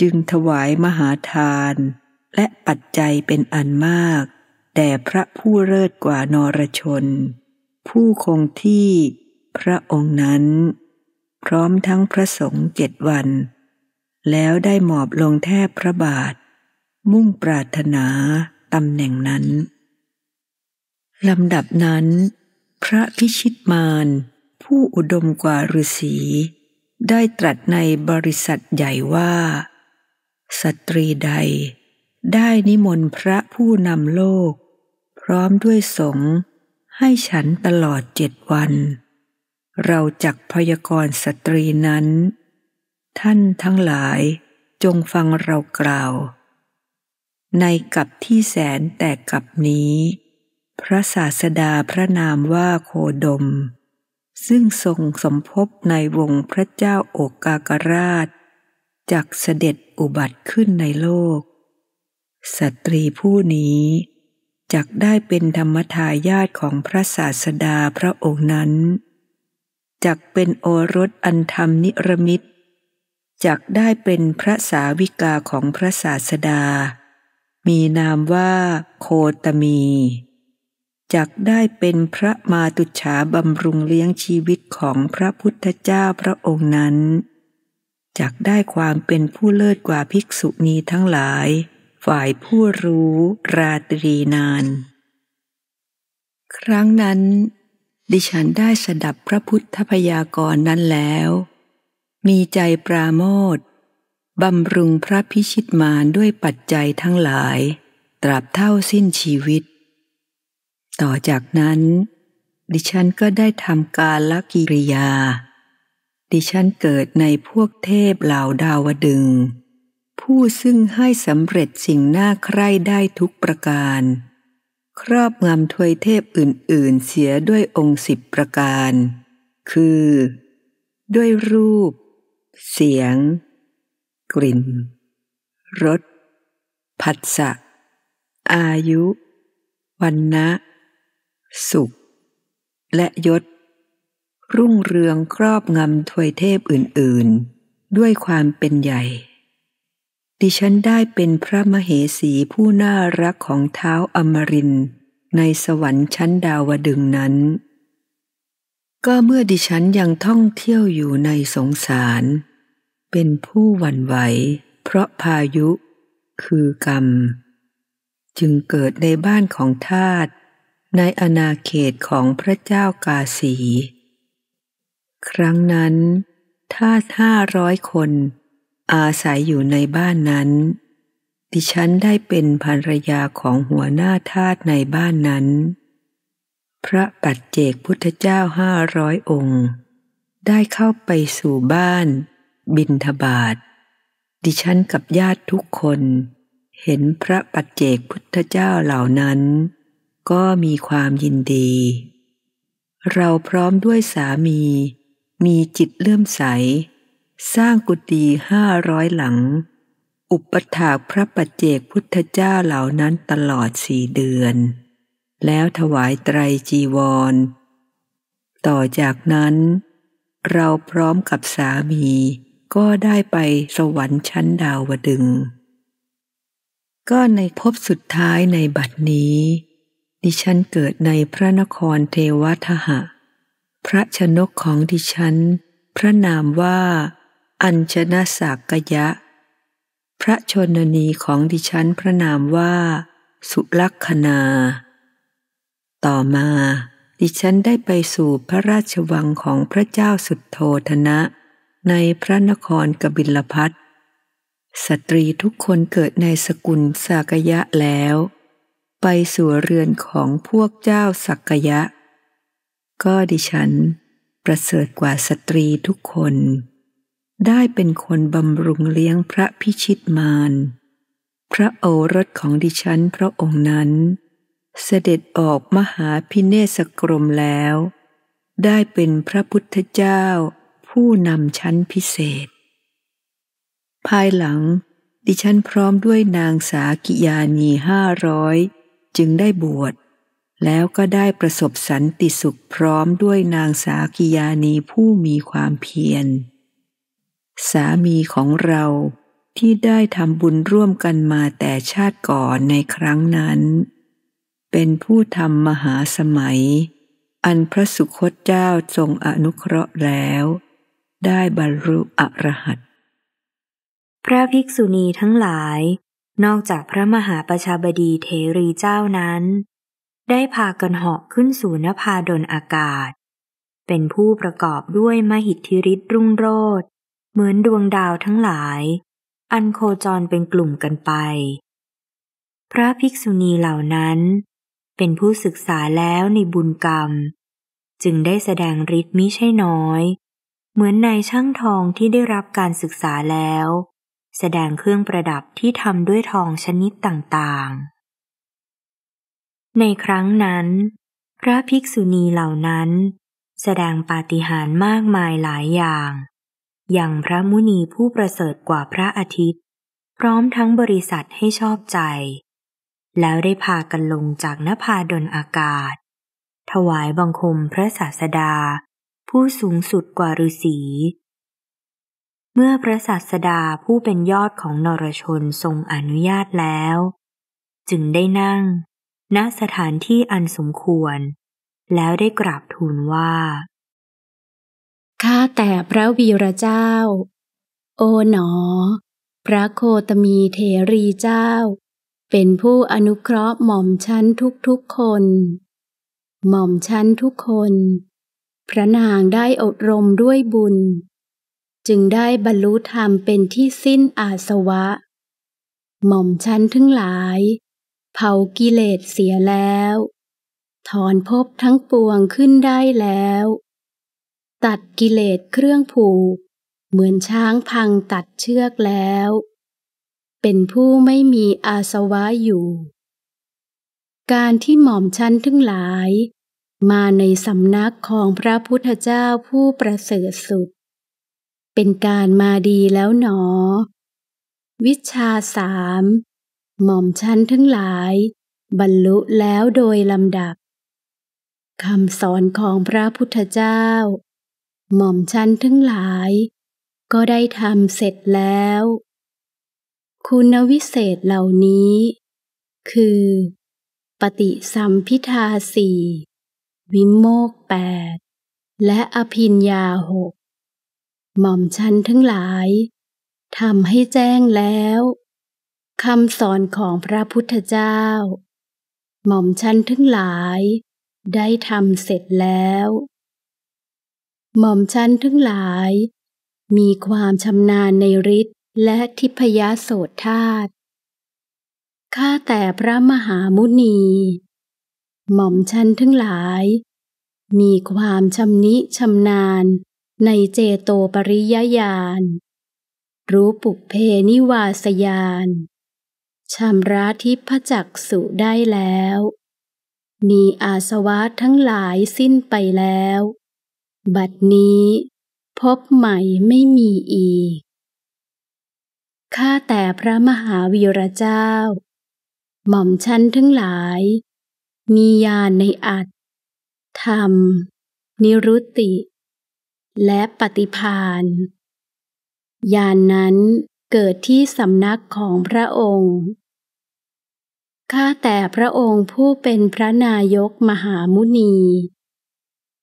จึงถวายมหาทาน และปัจจัยเป็นอันมาก แต่พระผู้เลิศกว่านรชน ผู้คงที่พระองค์นั้น พร้อมทั้งพระสงฆ์เจ็ดวัน แล้วได้หมอบลงแทบพระบาท มุ่งปรารถนาตำแหน่งนั้นลำดับนั้น พระพิชิตมาร ผู้อุดมกว่าฤาษีได้ตรัสในบริษัทใหญ่ว่า สตรีใด ได้นิมนต์พระผู้นำโลก พร้อมด้วยสงฆ์ให้ฉันตลอดเจ็ดวัน เราจักพยากรสตรีนั้น ท่านทั้งหลายจงฟังเรากล่าว ในกับที่แสนแต่กับนี้พระศาสดาพระนามว่าโคดม ซึ่งทรงสมภพในวงพระเจ้าโอกากราชจากเสด็จอุบัติขึ้นในโลก สตรีผู้นี้ จักได้เป็นธรรมทายาทของพระศาสดาพระองค์นั้นจักเป็นโอรสอันธรรมนิรมิตจักได้เป็นพระสาวิกาของพระศาสดา มีนามว่าโคตมีจักได้เป็นพระมาตุฉาบำรุงเลี้ยงชีวิตของพระพุทธเจ้าพระองค์นั้นจักได้ความเป็นผู้เลิศกว่าภิกษุณีทั้งหลาย ฝ่ายผู้รู้ราตรีนาน ครั้งนั้น ดิฉันได้สดับพระพุทธพยากรณ์นั้นแล้ว มีใจปราโมทบำรุงพระพิชิตมารด้วยปัจจัยทั้งหลาย ตราบเท่าสิ้นชีวิตต่อจากนั้น ดิฉันก็ได้ทำการลกิริยา ดิฉันเกิดในพวกเทพเหล่าดาวดึง ผู้ซึ่งให้สำเร็จสิ่งน่าใคร่ได้ทุกประการ ครอบงำทวยเทพอื่นๆเสียด้วยองค์สิบประการ คือ ด้วยรูป เสียง กลิ่นรสผัสสะอายุ วันนะสุข และยศ รุ่งเรืองครอบงำทวยเทพอื่นๆ ด้วยความเป็นใหญ่ ดิฉันได้เป็นพระมเหสีผู้น่ารักของเท้าอมรินในสวรรค์ชั้นดาวดึงนั้น ก็เมื่อดิฉันยังท่องเที่ยวอยู่ในสงสาร เป็นผู้หวั่นไหว เพราะพายุคือกรรม จึงเกิดในบ้านของทาตในอาณาเขตของพระเจ้ากาสี ครั้งนั้นท่าห้าร้อยคนอาศัยอยู่ในบ้านนั้น ดิฉันได้เป็นภรรยาของหัวหน้าทาสในบ้านนั้น พระปัจเจกพุทธเจ้าห้าร้อยองค์ ได้เข้าไปสู่บ้าน บินทบาท ดิฉันกับญาติทุกคน เห็นพระปัจเจกพุทธเจ้าเหล่านั้นก็มีความยินดี เราพร้อมด้วยสามี มีจิตเลื่อมใส สร้างกุฏิห้าร้อยหลัง อุปถากพระปัจเจกพุทธเจ้าเหล่านั้นตลอดสี่เดือน แล้วถวายไตรจีวร ต่อจากนั้น เราพร้อมกับสามีก็ได้ไปสวรรค์ชั้นดาวดึง ก็ในพบสุดท้ายในบัดนี้ดิฉันเกิดในพระนครเทวทหะ พระชนกของดิฉันพระนามว่า อัญชนะสักกยะ พระชนนีของดิฉันพระนามว่า สุลักษณาต่อมา ดิฉันได้ไปสู่พระราชวังของพระเจ้าสุดโทธนะ ในพระนครกบิลพัทสตรีทุกคนเกิดในสกุลสากยะแล้วไปสู่เรือนของพวกเจ้าสักยะ ก็ดิฉันประเสริฐกว่าสตรีทุกคน ได้เป็นคนบำรุงเลี้ยงพระพิชิตมาร พระโอรสของดิฉันพระองค์นั้น เสด็จออกมหาพิเนสกรมแล้ว ได้เป็นพระพุทธเจ้าผู้นำชั้นพิเศษ ภายหลังดิฉันพร้อมด้วยนางสากิยานีห้าร้อยจึงได้บวช แล้วก็ได้ประสบสันติสุขพร้อมด้วยนางสากิยานีผู้มีความเพียร สามีของเราที่ได้ทำบุญร่วมกันมาแต่ชาติก่อนในครั้งนั้น เป็นผู้ทำมหาสมัย อันพระสุคตเจ้าทรงอนุเคราะห์แล้ว ได้บรรลุอรหัต พระภิกษุณีทั้งหลายนอกจากพระมหาประชาบดีเทรีเจ้านั้น ได้พากันเหาะขึ้นสู่นภาดลอากาศ เป็นผู้ประกอบด้วยมหิทธิฤทธิ์รุ่งโรดเหมือนดวงดาวทั้งหลาย อันโคจรเป็นกลุ่มกันไป พระภิกษุณีเหล่านั้น เป็นผู้ศึกษาแล้วในบุญกรรม จึงได้แสดงฤทธิ์มิใช่น้อย เหมือนนายช่างทองที่ได้รับการศึกษาแล้วแสดงเครื่องประดับที่ทำด้วยทองชนิดต่างๆ ในครั้งนั้น พระภิกษุณีเหล่านั้น แสดงปาฏิหาริย์มากมายหลายอย่าง อย่างพระมุนีผู้ประเสริฐกว่าพระอาทิตย์ พร้อมทั้งบริษัทให้ชอบใจ แล้วได้พากันลงจากนภาดลอากาศ ถวายบังคมพระศาสดา ผู้สูงสุดกว่าฤาษีเมื่อพระศาสดาผู้เป็นยอดของนรชนทรงอนุญาตแล้ว จึงได้นั่งณสถานที่อันสมควร แล้วได้กราบทูลว่า ข้าแต่พระวีระเจ้า โอ๋หนอ พระโคตมีเถรีเจ้า เป็นผู้อนุเคราะห์หม่อมชั้นทุกทุกคน หม่อมชั้นทุกคน พระนางได้อดรมด้วยบุญจึงได้บรรลุธรรมเป็นที่สิ้นอาสวะ หม่อมชั้นทั้งหลาย เผากิเลสเสียแล้วถอนภพทั้งปวงขึ้นได้แล้ว ตัดกิเลสเครื่องผูก เหมือนช้างพังตัดเชือกแล้ว เป็นผู้ไม่มีอาสวะอยู่ การที่หม่อมชั้นทั้งหลาย มาในสำนักของพระพุทธเจ้าผู้ประเสริฐสุดเป็นการมาดีแล้วหนอ วิชาสาม หม่อมชั้นทั้งหลาย บรรลุแล้วโดยลำดับคำสอนของพระพุทธเจ้า หม่อมชั้นทั้งหลาย ก็ได้ทำเสร็จแล้ว คุณวิเศษเหล่านี้ คือปฏิสัมพิทาสี่ วิโมกแปดและอภินยาหกหม่อมชันทั้งหลายทำให้แจ้งแล้วคำสอนของพระพุทธเจ้า หม่อมชันทั้งหลาย ได้ทำเสร็จแล้ว หม่อมชันทั้งหลาย มีความชำนาญในฤทธิ์และทิพยโสธาตข้าแต่พระมหามุนี หม่อมชันทั้งหลาย มีความชำนิชำนาญในเจโตปริยญาณรู้ปุกเพนิวาสยานชำระทิพจักสุได้แล้ว มีอาสวะทั้งหลายสิ้นไปแล้ว บัดนี้พบใหม่ไม่มีอีก ข้าแต่พระมหาวีระเจ้า หม่อมชันทั้งหลาย มีญาณในอัต ธรรม นิรุตติและปฏิพานยานนั้นเกิดที่สำนักของพระองค์ ข้าแต่พระองค์ผู้เป็นพระนายกมหามุนี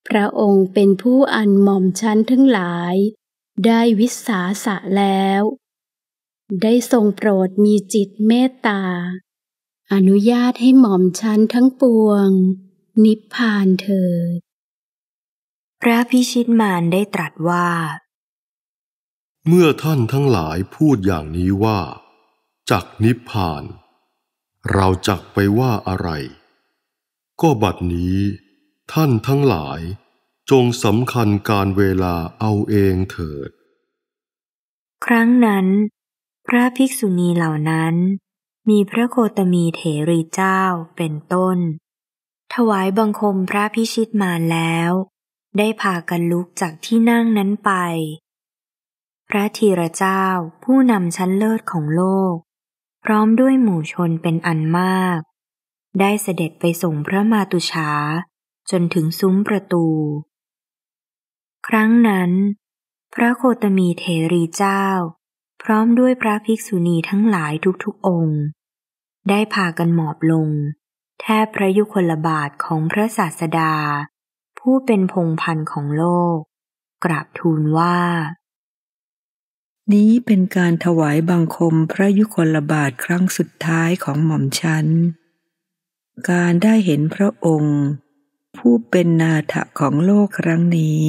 พระองค์เป็นผู้อันหม่อมชั้นทั้งหลาย ได้วิสาสะแล้ว ได้ทรงโปรดมีจิตเมตตา อนุญาตให้หม่อมชั้นทั้งปวง นิพพานเถิดพระพิชิตมารได้ตรัสว่า เมื่อท่านทั้งหลายพูดอย่างนี้ว่าจักนิพพาน เราจักไปว่าอะไร ก็บัดนี้ท่านทั้งหลายจงสำคัญการเวลาเอาเองเถิด ครั้งนั้น พระภิกษุณีเหล่านั้น มีพระโคตมีเถรีเจ้าเป็นต้น ถวายบังคมพระพิชิตมารแล้วได้พากันลุกจากที่นั่งนั้นไป พระธีรเจ้าผู้นำชั้นเลิศของโลก พร้อมด้วยหมู่ชนเป็นอันมาก ได้เสด็จไปส่งพระมาตุชาจนถึงซุ้มประตู ครั้งนั้น พระโคตมีเทรีเจ้า พร้อมด้วยพระภิกษุณีทั้งหลายทุกๆองค์ ได้พากันหมอบลง แทบพระยุคลบาทของพระศาสดาผู้เป็นพงพันของโลกกราบทูลว่า นี้เป็นการถวายบังคมพระยุคลบาทครั้งสุดท้ายของหม่อมชัน การได้เห็นพระองค์ ผู้เป็นนาถของโลกครั้งนี้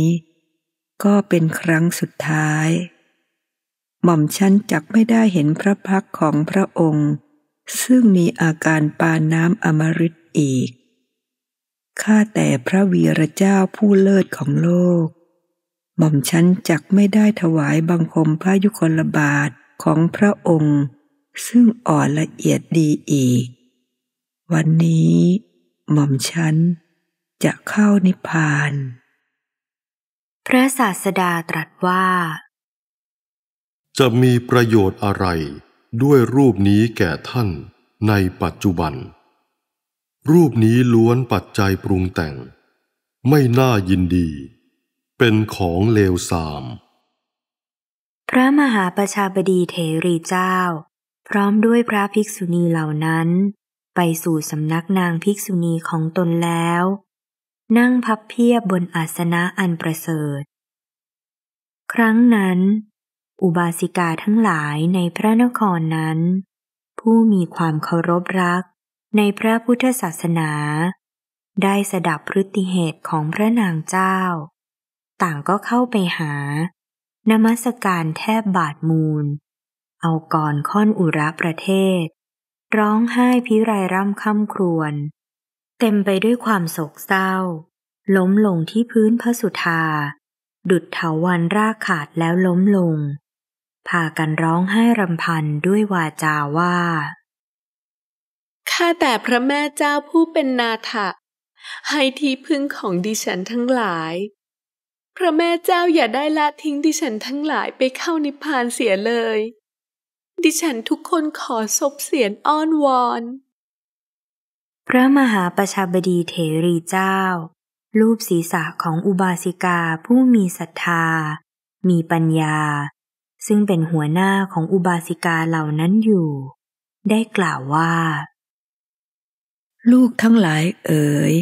ก็เป็นครั้งสุดท้าย หม่อมชันจักไม่ได้เห็นพระพักของพระองค์ ซึ่งมีอาการปานน้ำอมฤตอีกข้าแต่พระวีรเจ้าผู้เลิศของโลกหม่อมฉันจักไม่ได้ถวายบังคมพระยุคลบาทของพระองค์ ซึ่งอ่อนละเอียดดีอีก วันนี้หม่อมฉันจะเข้านิพพาน พระศาสดาตรัสว่า จะมีประโยชน์อะไรด้วยรูปนี้แก่ท่านในปัจจุบันรูปนี้ล้วนปัจจัยปรุงแต่ง ไม่น่ายินดี เป็นของเลวทราม พระมหาประชาบดีเทรีเจ้า พร้อมด้วยพระภิกษุณีเหล่านั้นไปสู่สำนักนางภิกษุณีของตนแล้ว นั่งพับเพียบบนอาสนะอันประเสริฐ ครั้งนั้น อุบาสิกาทั้งหลายในพระนครนั้น ผู้มีความเคารพรักในพระพุทธศาสนา ได้สดับพฤติเหตุของพระนางเจ้า ต่างก็เข้าไปหา นมัสการแทบบาดมูล เอาก่อนค่อนอุระประเทศ ร้องไห้พิไรร่ำค่ำครวญเต็มไปด้วยความโศกเศร้า ล้มลงที่พื้นพระสุธาดุดเถาวันรากขาดแล้วล้มลงพากันร้องไห้รำพันด้วยวาจาว่าข้าแต่พระแม่เจ้าผู้เป็นนาถะ ให้ที่พึ่งของดิฉันทั้งหลาย พระแม่เจ้าอย่าได้ละทิ้งดิฉันทั้งหลายไปเข้านิพพานเสียเลย ดิฉันทุกคนขอซบเสียนอ้อนวอน พระมหาประชาบดีเถรีเจ้า รูปศีรษะของอุบาสิกาผู้มีศรัทธา มีปัญญา ซึ่งเป็นหัวหน้าของอุบาสิกาเหล่านั้นอยู่ ได้กล่าวว่าลูกทั้งหลายเอ๋ย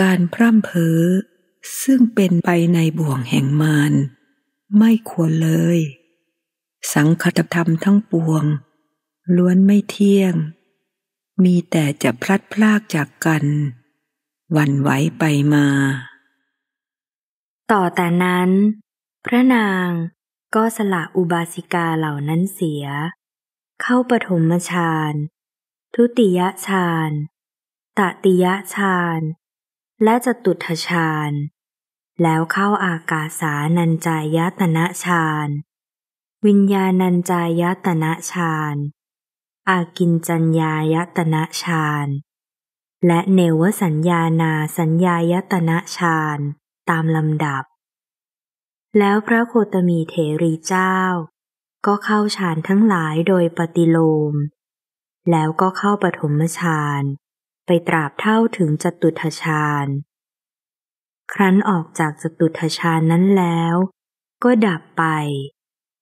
การพร่ำเพ้อ ซึ่งเป็นไปในบ่วงแห่งมารไม่ควรเลย สังคตธรรมทั้งปวง ล้วนไม่เที่ยง มีแต่จะพลัดพรากจากกัน วันไหวไปมา ต่อแต่นั้น พระนางก็สละอุบาสิกาเหล่านั้นเสีย เข้าปฐมฌานทุติยฌานตติยฌานและจตุทฌานแล้วเข้าอากาสานัญจายตนะฌานวิญญาณัญจายตนะฌานอากินจัญญายตนะฌานและเนวสัญญานาสัญญายตนะฌานตามลำดับ แล้วพระโคตมีเถรีเจ้า ก็เข้าฌานทั้งหลายโดยปฏิโลมแล้วก็เข้าปฐมฌานไปตราบเท่าถึงจตุทฌาน ครั้นออกจากจตุทฌานนั้นแล้วก็ดับไป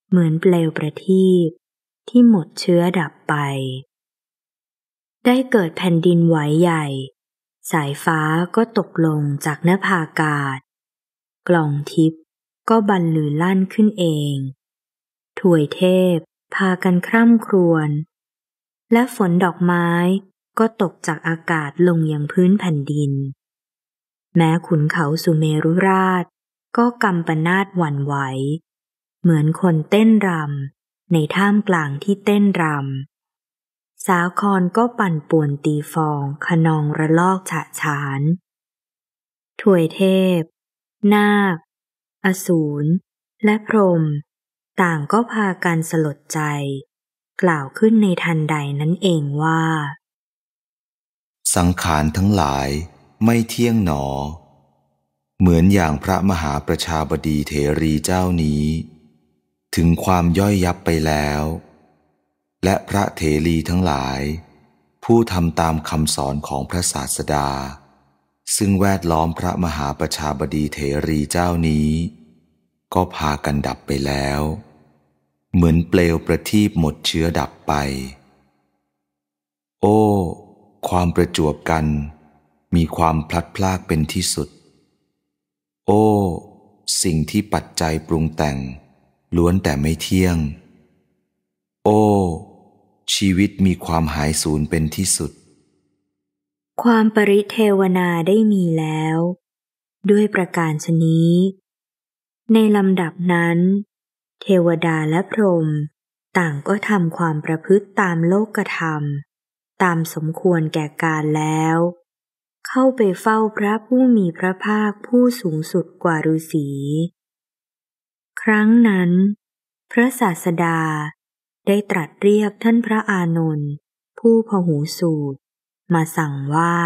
เหมือนเปลวประทีปที่หมดเชื้อดับไป ได้เกิดแผ่นดินไหวใหญ่ สายฟ้าก็ตกลงจากหน้าผากาศ กล่องทิพย์ก็บรรลือลั่นขึ้นเองถวยเทพ พากันคร่ำครวญและฝนดอกไม้ก็ตกจากอากาศลงยังพื้นแผ่นดิน แม้ขุนเขาสุเมรุราช ก็กำปนาดหวั่นไหว เหมือนคนเต้นรำ ในท่ามกลางที่เต้นรำ สาครก็ปั่นป่วนตีฟอง ขนองระลอกฉะฉานถวยเทพ นาคอสูร และพรหมต่างก็พากันสลดใจกล่าวขึ้นในทันใดนั้นเองว่า สังขารทั้งหลายไม่เที่ยงหนอ เหมือนอย่างพระมหาประชาบดีเถรีเจ้านี้ ถึงความย่อยยับไปแล้ว และพระเถรีทั้งหลาย ผู้ทำตามคำสอนของพระศาสดา ซึ่งแวดล้อมพระมหาประชาบดีเถรีเจ้านี้ ก็พากันดับไปแล้วเหมือนเปลวประทีปหมดเชื้อดับไป โอ้ ความประจวบกันมีความพลัดพรากเป็นที่สุด โอ้ สิ่งที่ปัจจัยปรุงแต่ง ล้วนแต่ไม่เที่ยง โอ้ ชีวิตมีความหายสูญเป็นที่สุด ความปริเทวนาได้มีแล้วด้วยประการชนี้ ในลำดับนั้นเทวดาและพรหมต่างก็ทำความประพฤติตามโลกธรรม ตามสมควรแก่การแล้ว เข้าไปเฝ้าพระผู้มีพระภาคผู้สูงสุดกว่าฤาษีครั้งนั้น พระศาสดาได้ตรัสเรียกท่านพระอานนท์ผู้พหูสูตรมาสั่งว่า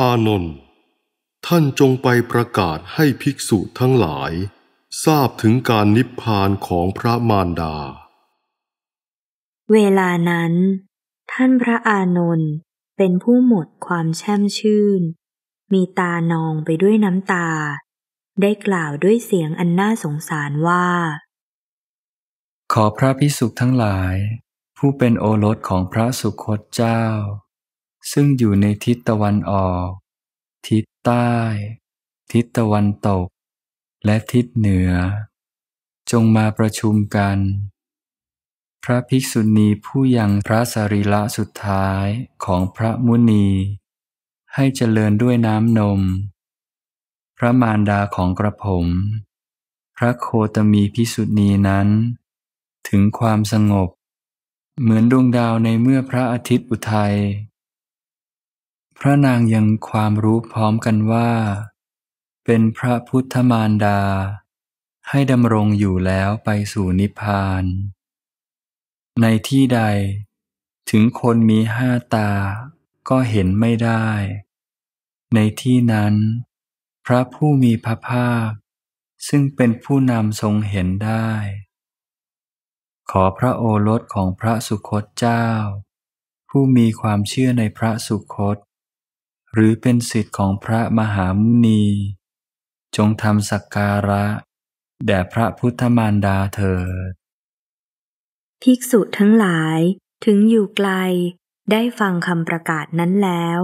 อานนท์ท่านจงไปประกาศให้ภิกษุทั้งหลายทราบถึงการนิพพานของพระมารดา เวลานั้น ท่านพระอานนท์เป็นผู้หมดความแช่มชื่น มีตานองไปด้วยน้ำตา ได้กล่าวด้วยเสียงอันน่าสงสารว่า ขอพระพิสุขทั้งหลาย ผู้เป็นโอรสของพระสุคตเจ้า ซึ่งอยู่ในทิศตะวันออก ทิศใต้ ทิศตะวันตกและทิศเหนือ จงมาประชุมกัน พระภิกษุณีผู้ยังพระสรีระสุดท้ายของพระมุนี ให้เจริญด้วยน้ำนม พระมารดาของกระผม พระโคตมีพิสุณีนั้น ถึงความสงบ เหมือนดวงดาวในเมื่อพระอาทิตย์อุทัย พระนางยังความรู้พร้อมกันว่าเป็นพระพุทธมารดา ให้ดำรงอยู่แล้วไปสู่นิพพาน ในที่ใด ถึงคนมีห้าตาก็เห็นไม่ได้ ในที่นั้น พระผู้มีพระภาคซึ่งเป็นผู้นำทรงเห็นได้ ขอพระโอรสของพระสุคตเจ้า ผู้มีความเชื่อในพระสุคตหรือเป็นสิทธิ์ของพระมหามุนีจงทำสักการะ แด่พระพุทธมารดาเถิดภิกษุทั้งหลายถึงอยู่ไกลได้ฟังคำประกาศนั้นแล้ว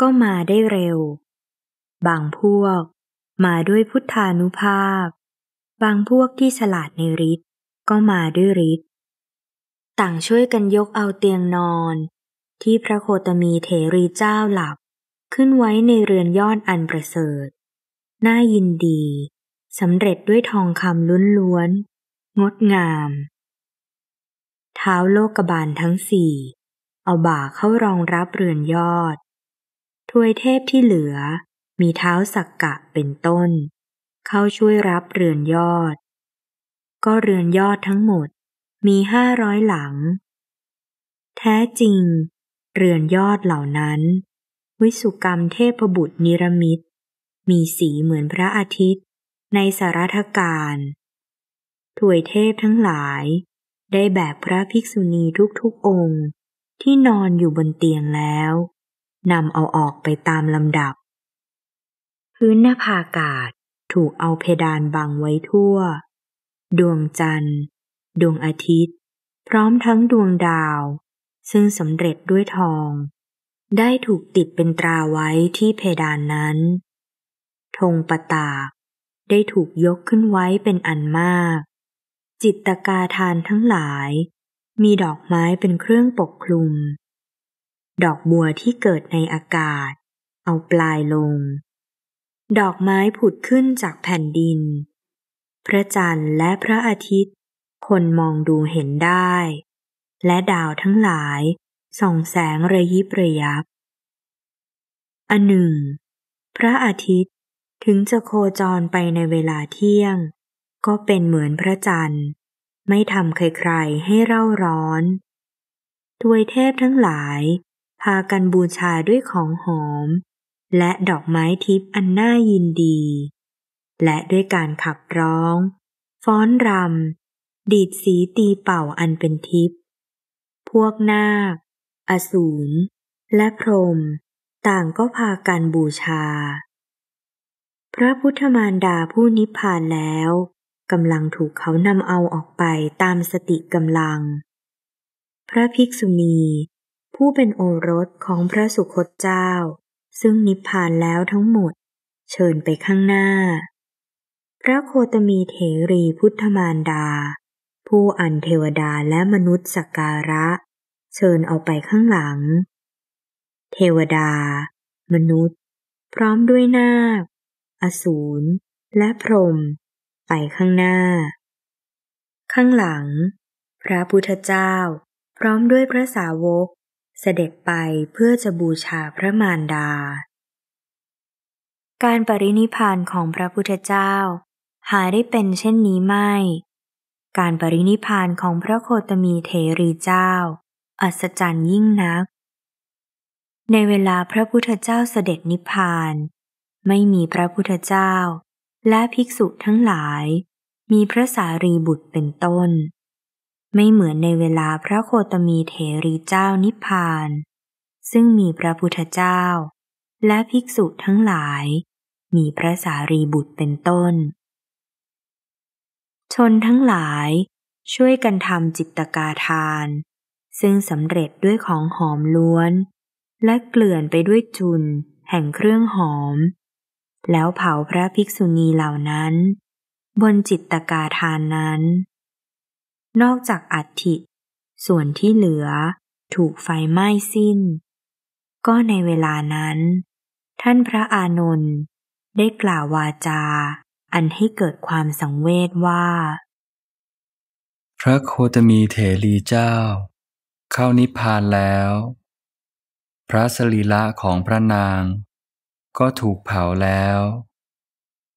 ก็มาได้เร็ว บางพวกมาด้วยพุทธานุภาพ บางพวกที่ฉลาดในฤทธ์ก็มาด้วยฤทธ์ต่างช่วยกันยกเอาเตียงนอน ที่พระโคตมีเถรีเจ้าหลับ ขึ้นไว้ในเรือนยอดอันประเสริฐน่ายินดีสำเร็จด้วยทองคำล้วนนงดงาม เท้าโลกบาลทั้งสี่ เอาบ่าเข้ารองรับเรือนยอดถวยเทพที่เหลือ มีเท้าสักกะเป็นต้น เข้าช่วยรับเรือนยอด ก็เรือนยอดทั้งหมดมีห้าร้อยหลัง แท้จริง เรือนยอดเหล่านั้น วิสุกรรมเทพบุตรนิรมิตมีสีเหมือนพระอาทิตย์ในสารทการถวยเทพทั้งหลายได้แบกพระภิกษุณีทุกๆองค์ ที่นอนอยู่บนเตียงแล้วนำเอาออกไปตามลำดับ พื้นหน้าผากาศถูกเอาเพดานบังไว้ทั่ว ดวงจันทร์ ดวงอาทิตย์ พร้อมทั้งดวงดาว ซึ่งสำเร็จด้วยทอง ได้ถูกติดเป็นตราไว้ที่เพดานนั้นธงปตา ได้ถูกยกขึ้นไว้เป็นอันมาก จิตตกาทานทั้งหลาย มีดอกไม้เป็นเครื่องปกคลุม ดอกบัวที่เกิดในอากาศ เอาปลายลง ดอกไม้ผุดขึ้นจากแผ่นดิน พระจันทร์และพระอาทิตย์คนมองดูเห็นได้ และดาวทั้งหลายส่องแสงระยิบระยับอันหนึ่ง พระอาทิตย์ถึงจะโคจรไปในเวลาเที่ยง ก็เป็นเหมือนพระจันทร์ ไม่ทำใครๆให้เร่าร้อน ทวยเทพทั้งหลาย พากันบูชาด้วยของหอม และดอกไม้ทิพย์อันน่ายินดี และด้วยการขับร้อง ฟ้อนรำดีดสีตีเป่าอันเป็นทิพย์พวกนาคอสูรและพรหมต่างก็พากันบูชาพระพุทธมารดาผู้นิพพานแล้วกำลังถูกเขานำเอาออกไปตามสติกำลัง พระภิกษุณีผู้เป็นโอรสของพระสุคตเจ้า ซึ่งนิพพานแล้วทั้งหมด เชิญไปข้างหน้า พระโคตมีเถรีพุทธมารดา ผู้อันเทวดาและมนุษย์สักการะ เชิญเอาไปข้างหลัง เทวดา มนุษย์ พร้อมด้วยนาคอสูรและพรหมไปข้างหน้า ข้างหลัง พระพุทธเจ้าพร้อมด้วยพระสาวก เสด็จไปเพื่อจะบูชาพระมารดา การปรินิพานของพระพุทธเจ้า หาได้เป็นเช่นนี้ไม่ การปรินิพานของพระโคตมีเทรีเจ้า อัศจรรย์ยิ่งนัก ในเวลาพระพุทธเจ้าเสด็จนิพพานไม่มีพระพุทธเจ้าและภิกษุทั้งหลาย มีพระสารีบุตรเป็นต้น ไม่เหมือนในเวลาพระโคตมีเถรีเจ้านิพพาน ซึ่งมีพระพุทธเจ้า และภิกษุทั้งหลาย มีพระสารีบุตรเป็นต้น ชนทั้งหลายช่วยกันทำจิตตกาทาน ซึ่งสำเร็จด้วยของหอมล้วน และเกลื่อนไปด้วยจุนแห่งเครื่องหอมแล้วเผาพระภิกษุณีเหล่านั้น บนจิตตกาทานนั้น นอกจากอัฐิส่วนที่เหลือถูกไฟไหม้สิ้น ก็ในเวลานั้น ท่านพระอานนท์ได้กล่าววาจา อันให้เกิดความสังเวชว่า พระโคตมีเถรีเจ้า เข้านิพพานแล้ว พระสลีละของพระนางก็ถูกเผาแล้ว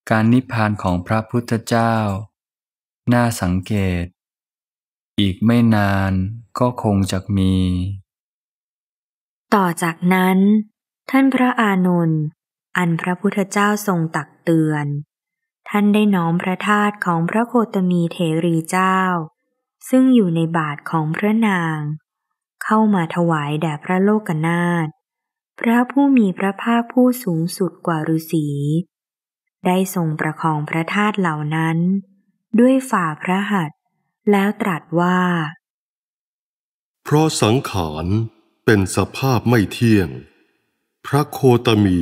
การนิพพานของพระพุทธเจ้า น่าสังเกต อีกไม่นานก็คงจะมี ต่อจากนั้น ท่านพระอานน์อันพระพุทธเจ้าทรงตักเตือน ท่านได้น้อมพระธาตุของพระโคตมีเทรีเจ้า ซึ่งอยู่ในบาทของพระนาง เข้ามาถวายแด่พระโลกนาถพระผู้มีพระภาคผู้สูงสุดกว่าฤาษี ได้ทรงประคองพระธาตุเหล่านั้น ด้วยฝ่าพระหัตถ์แล้วตรัสว่า เพราะสังขารเป็นสภาพไม่เที่ยง พระโคตมี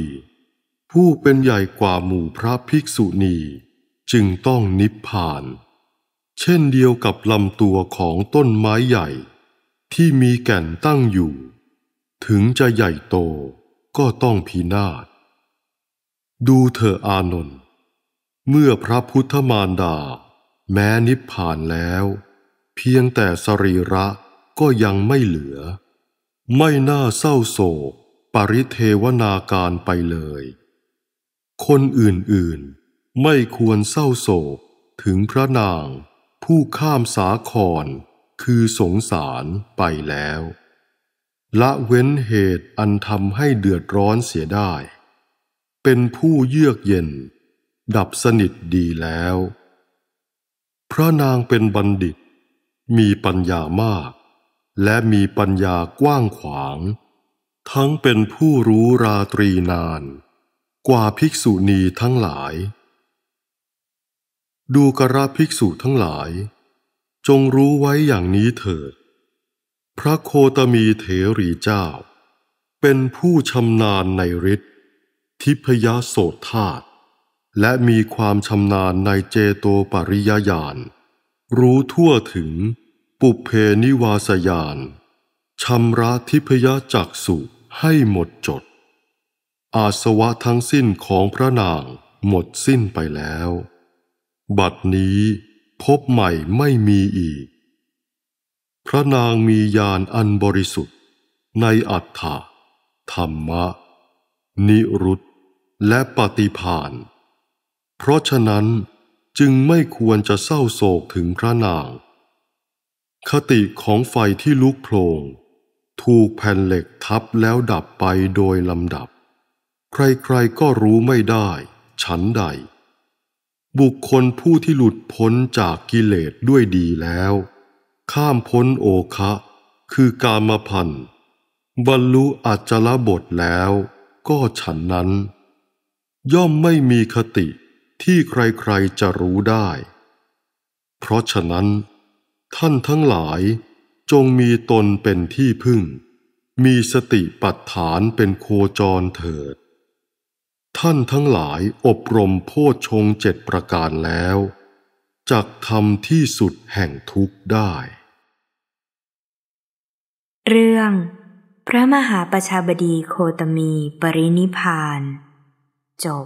ผู้เป็นใหญ่กว่าหมู่พระภิกษุณี จึงต้องนิพพาน เช่นเดียวกับลำตัวของต้นไม้ใหญ่ ที่มีแก่นตั้งอยู่ถึงจะใหญ่โตก็ต้องพินาศดูเธออานนท์เมื่อพระพุทธมารดาแม้นิพพานแล้ว เพียงแต่สรีระก็ยังไม่เหลือ ไม่น่าเศร้าโศกปริเทวนาการไปเลย คนอื่นๆไม่ควรเศร้าโศกถึงพระนางผู้ข้ามสาคร คือสงสารไปแล้วละเว้นเหตุอันทำให้เดือดร้อนเสียได้ เป็นผู้เยือกเย็น ดับสนิทดีแล้ว พระนางเป็นบัณฑิต มีปัญญามาก และมีปัญญากว้างขวาง ทั้งเป็นผู้รู้ราตรีนาน กว่าภิกษุณีทั้งหลาย ดูกระภิกษุทั้งหลาย จงรู้ไว้อย่างนี้เถิดพระโคตมีเถรีเจ้า เป็นผู้ชำนาญในฤทธิ์ทิพยโสธาตและมีความชำนาญในเจโตปริยญาณ รู้ทั่วถึงปุเพนิวาสยานชำระทิพยจักสุให้หมดจด อาสวะทั้งสิ้นของพระนางหมดสิ้นไปแล้ว บัดนี้พบใหม่ไม่มีอีกพระนางมีญาณอันบริสุทธิ์ ในอัฏฐะธรรมะ นิรุตและปฏิพาน เพราะฉะนั้นจึงไม่ควรจะเศร้าโศกถึงพระนาง คติของไฟที่ลุกโผลงถูกแผ่นเหล็กทับแล้วดับไปโดยลำดับ ใครๆก็รู้ไม่ได้ ฉันใด บุคคลผู้ที่หลุดพ้นจากกิเลสด้วยดีแล้วข้ามพ้นโอคะ คือกามพัน บรรลุอัจจะบทแล้วก็ฉันนั้น ย่อมไม่มีคติที่ใครๆจะรู้ได้ เพราะฉะนั้นท่านทั้งหลายจงมีตนเป็นที่พึ่ง มีสติปัฏฐานเป็นโคจรเถิด ท่านทั้งหลายอบรมโพชฌงเจ็ดประการแล้วจักทำที่สุดแห่งทุกข์ได้เรื่องพระมหาประชาบดีโคตมีปรินิพาน จบ